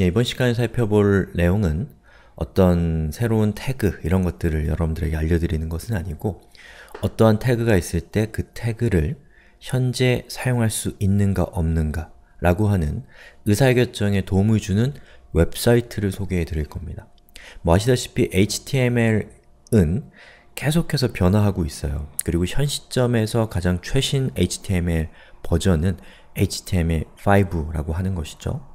예, 이번 시간에 살펴볼 내용은 어떤 새로운 태그 이런 것들을 여러분들에게 알려드리는 것은 아니고 어떠한 태그가 있을 때 그 태그를 현재 사용할 수 있는가 없는가 라고 하는 의사결정에 도움을 주는 웹사이트를 소개해 드릴 겁니다. 뭐 아시다시피 HTML은 계속해서 변화하고 있어요. 그리고 현 시점에서 가장 최신 HTML 버전은 HTML5라고 하는 것이죠.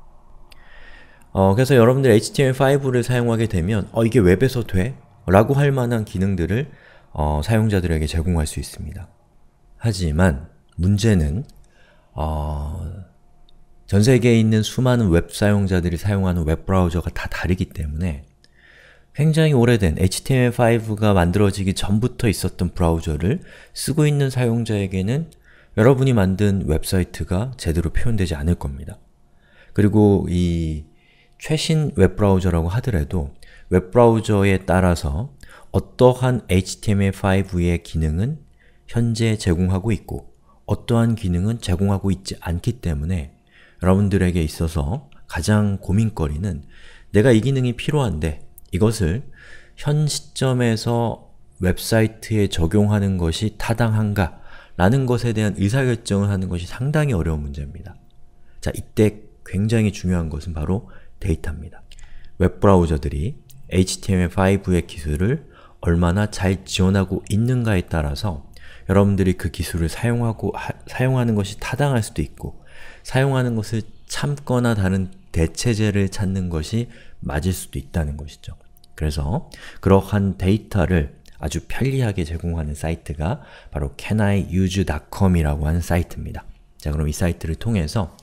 어, 그래서 여러분들 HTML5를 사용하게 되면 어, 이게 웹에서 돼? 라고 할 만한 기능들을 어, 사용자들에게 제공할 수 있습니다. 하지만 문제는 어, 전 세계에 있는 수많은 웹 사용자들이 사용하는 웹 브라우저가 다 다르기 때문에 굉장히 오래된 HTML5가 만들어지기 전부터 있었던 브라우저를 쓰고 있는 사용자에게는 여러분이 만든 웹사이트가 제대로 표현되지 않을 겁니다. 그리고 이 최신 웹브라우저라고 하더라도 웹브라우저에 따라서 어떠한 HTML5의 기능은 현재 제공하고 있고 어떠한 기능은 제공하고 있지 않기 때문에 여러분들에게 있어서 가장 고민거리는 내가 이 기능이 필요한데 이것을 현 시점에서 웹사이트에 적용하는 것이 타당한가 라는 것에 대한 의사결정을 하는 것이 상당히 어려운 문제입니다. 자, 이때 굉장히 중요한 것은 바로 데이터입니다. 웹브라우저들이 HTML5의 기술을 얼마나 잘 지원하고 있는가에 따라서 여러분들이 그 기술을 사용하고 하, 사용하는 것이 타당할 수도 있고 사용하는 것을 참거나 다른 대체제를 찾는 것이 맞을 수도 있다는 것이죠. 그래서 그러한 데이터를 아주 편리하게 제공하는 사이트가 바로 caniuse.com이라고 하는 사이트입니다. 자 그럼 이 사이트를 통해서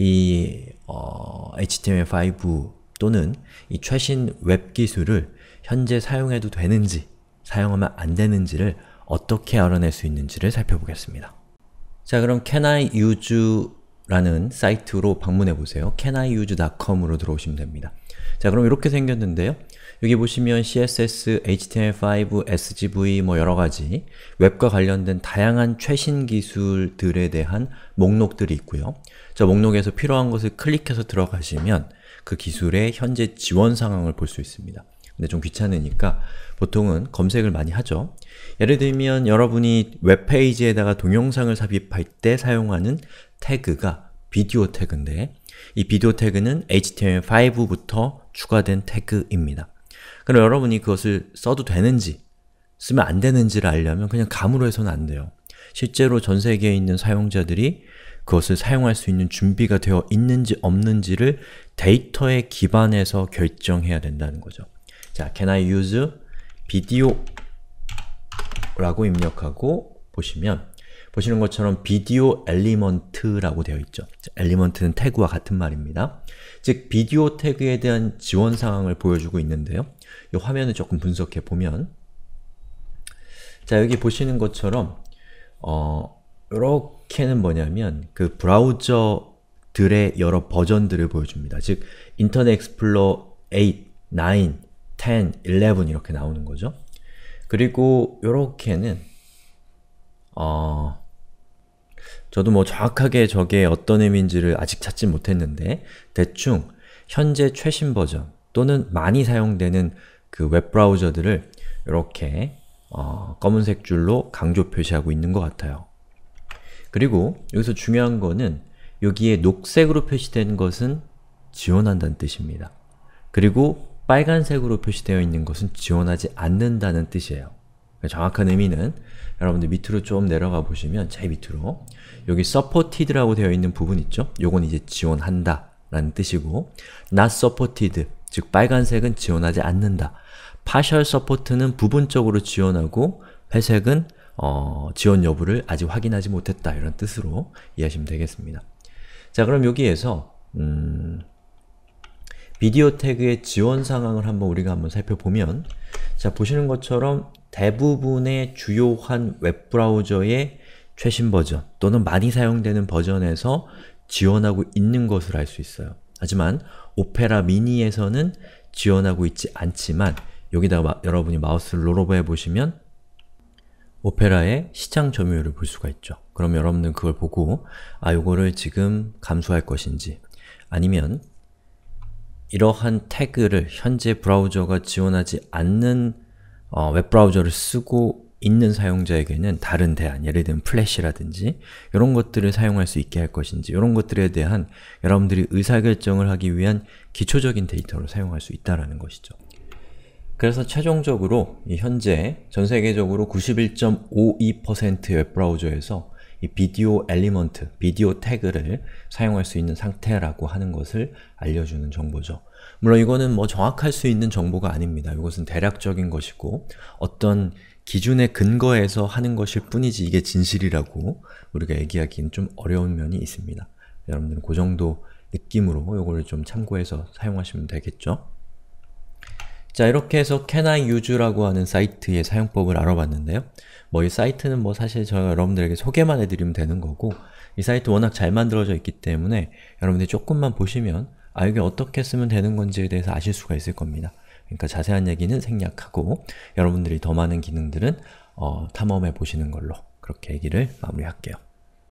이 어, HTML5 또는 이 최신 웹 기술을 현재 사용해도 되는지, 사용하면 안 되는지를 어떻게 알아낼 수 있는지를 살펴보겠습니다. 자 그럼 can I use 라는 사이트로 방문해 보세요. caniuse.com으로 들어오시면 됩니다. 자 그럼 이렇게 생겼는데요. 여기 보시면 CSS, HTML5, SGV 뭐 여러가지 웹과 관련된 다양한 최신 기술들에 대한 목록들이 있고요. 저 목록에서 필요한 것을 클릭해서 들어가시면 그 기술의 현재 지원 상황을 볼 수 있습니다. 근데 좀 귀찮으니까 보통은 검색을 많이 하죠. 예를 들면 여러분이 웹페이지에다가 동영상을 삽입할 때 사용하는 태그가 비디오 태그인데 이 비디오 태그는 HTML5부터 추가된 태그입니다. 그럼 여러분이 그것을 써도 되는지 쓰면 안 되는지를 알려면 그냥 감으로 해서는 안 돼요. 실제로 전 세계에 있는 사용자들이 그것을 사용할 수 있는 준비가 되어 있는지 없는지를 데이터에 기반해서 결정해야 된다는 거죠. 자, can I use video 라고 입력하고 보시면 보시는 것처럼 비디오 엘리먼트라고 되어 있죠. 엘리먼트는 태그와 같은 말입니다. 즉, 비디오 태그에 대한 지원 상황을 보여주고 있는데요. 이 화면을 조금 분석해 보면 자, 여기 보시는 것처럼 어, 이렇게는 뭐냐면 그 브라우저들의 여러 버전들을 보여줍니다. 즉, 인터넷 익스플로어 8, 9, 10, 11 이렇게 나오는 거죠. 그리고 이렇게는 어, 저도 뭐 정확하게 저게 어떤 의미인지를 아직 찾지 못했는데 대충 현재 최신 버전 또는 많이 사용되는 그 웹브라우저들을 이렇게 어, 검은색 줄로 강조 표시하고 있는 것 같아요. 그리고 여기서 중요한 거는 여기에 녹색으로 표시된 것은 지원한다는 뜻입니다. 그리고 빨간색으로 표시되어 있는 것은 지원하지 않는다는 뜻이에요. 네, 정확한 의미는 여러분들 밑으로 좀 내려가 보시면 제일 밑으로 여기 supported라고 되어 있는 부분 있죠? 요건 이제 지원한다 라는 뜻이고 not supported, 즉 빨간색은 지원하지 않는다 partial support는 부분적으로 지원하고 회색은 어, 지원 여부를 아직 확인하지 못했다 이런 뜻으로 이해하시면 되겠습니다. 자 그럼 여기에서 음, 비디오 태그의 지원 상황을 한번 우리가 한번 살펴보면 자 보시는 것처럼 대부분의 주요한 웹브라우저의 최신 버전 또는 많이 사용되는 버전에서 지원하고 있는 것을 알 수 있어요. 하지만 오페라 미니에서는 지원하고 있지 않지만 여기다가 마, 여러분이 마우스를 롤러브해 보시면 오페라의 시장 점유율을 볼 수가 있죠. 그럼 여러분은 그걸 보고 아, 요거를 지금 감소할 것인지 아니면 이러한 태그를 현재 브라우저가 지원하지 않는 어, 웹브라우저를 쓰고 있는 사용자에게는 다른 대안, 예를 들면 플래시라든지 이런 것들을 사용할 수 있게 할 것인지 이런 것들에 대한 여러분들이 의사결정을 하기 위한 기초적인 데이터로 사용할 수 있다는 것이죠. 그래서 최종적으로 현재 전세계적으로 91.52%의 웹브라우저에서 비디오 엘리먼트, 비디오 태그를 사용할 수 있는 상태라고 하는 것을 알려주는 정보죠. 물론 이거는 뭐 정확할 수 있는 정보가 아닙니다. 이것은 대략적인 것이고 어떤 기준의 근거에서 하는 것일 뿐이지 이게 진실이라고 우리가 얘기하기는 좀 어려운 면이 있습니다. 여러분들은 그 정도 느낌으로 이거를 좀 참고해서 사용하시면 되겠죠? 자 이렇게 해서 Can I Use라고 하는 사이트의 사용법을 알아봤는데요. 뭐 이 사이트는 뭐 사실 저가 여러분들에게 소개만 해드리면 되는 거고 이 사이트 워낙 잘 만들어져 있기 때문에 여러분들이 조금만 보시면 아 이게 어떻게 쓰면 되는 건지에 대해서 아실 수가 있을 겁니다. 그러니까 자세한 얘기는 생략하고 여러분들이 더 많은 기능들은 어, 탐험해 보시는 걸로 그렇게 얘기를 마무리할게요.